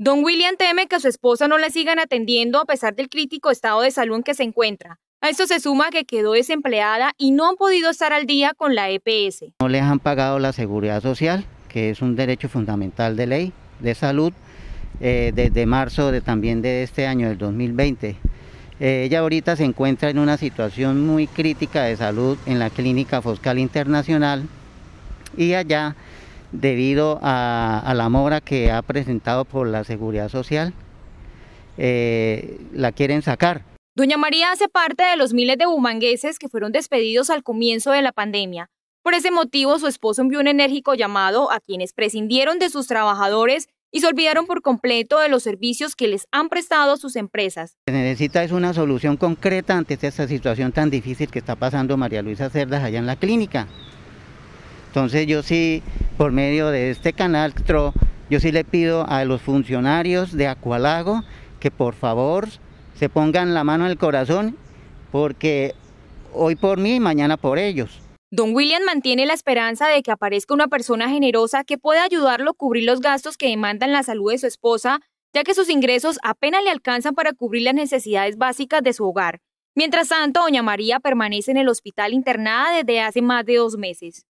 Don William teme que a su esposa no la sigan atendiendo a pesar del crítico estado de salud en que se encuentra. A esto se suma que quedó desempleada y no han podido estar al día con la EPS. No les han pagado la seguridad social, que es un derecho fundamental de ley de salud, eh, desde marzo de, también de este año, del 2020. Eh, ella ahorita se encuentra en una situación muy crítica de salud en la Clínica Foscal Internacional y allá debido a, la mora que ha presentado por la Seguridad Social, eh, la quieren sacar. Doña María hace parte de los miles de bumangueses que fueron despedidos al comienzo de la pandemia. Por ese motivo, su esposo envió un enérgico llamado a quienes prescindieron de sus trabajadores y se olvidaron por completo de los servicios que les han prestado a sus empresas. Se necesita es una solución concreta ante esta situación tan difícil que está pasando María Luisa Cerdas allá en la clínica. Entonces yo sí por medio de este canal yo sí le pido a los funcionarios de Acualago que por favor se pongan la mano en el corazón porque hoy por mí y mañana por ellos. Don William mantiene la esperanza de que aparezca una persona generosa que pueda ayudarlo a cubrir los gastos que demandan la salud de su esposa, ya que sus ingresos apenas le alcanzan para cubrir las necesidades básicas de su hogar. Mientras tanto, doña María permanece en el hospital internada desde hace más de dos meses.